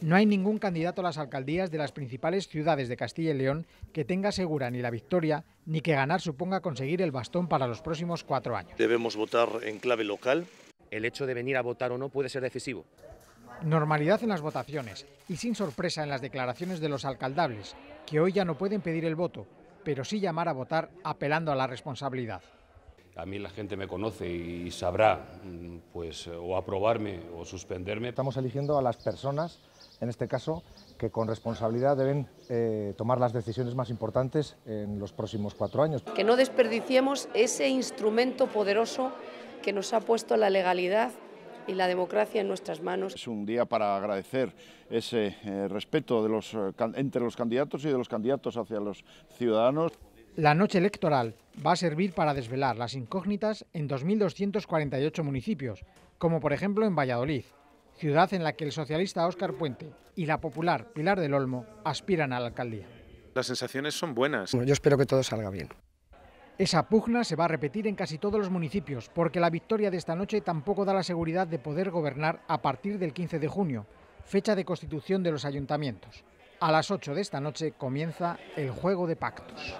No hay ningún candidato a las alcaldías de las principales ciudades de Castilla y León que tenga segura ni la victoria, ni que ganar suponga conseguir el bastón para los próximos cuatro años. Debemos votar en clave local. El hecho de venir a votar o no puede ser decisivo. Normalidad en las votaciones y sin sorpresa en las declaraciones de los alcaldables, que hoy ya no pueden pedir el voto, pero sí llamar a votar apelando a la responsabilidad. A mí la gente me conoce y sabrá mm, pues o aprobarme o suspenderme. Estamos eligiendo a las personas en este caso, que con responsabilidad deben eh, tomar las decisiones más importantes en los próximos cuatro años. Que no desperdiciemos ese instrumento poderoso que nos ha puesto la legalidad y la democracia en nuestras manos. Es un día para agradecer ese eh, respeto eh, entre los candidatos y de los candidatos hacia los ciudadanos. La noche electoral va a servir para desvelar las incógnitas en 2.248 municipios, como por ejemplo en Valladolid, ciudad en la que el socialista Óscar Puente y la popular Pilar del Olmo aspiran a la alcaldía. Las sensaciones son buenas. yo espero que todo salga bien. Esa pugna se va a repetir en casi todos los municipios, porque la victoria de esta noche tampoco da la seguridad de poder gobernar a partir del 15 de junio, fecha de constitución de los ayuntamientos. A las 8 de esta noche comienza el juego de pactos.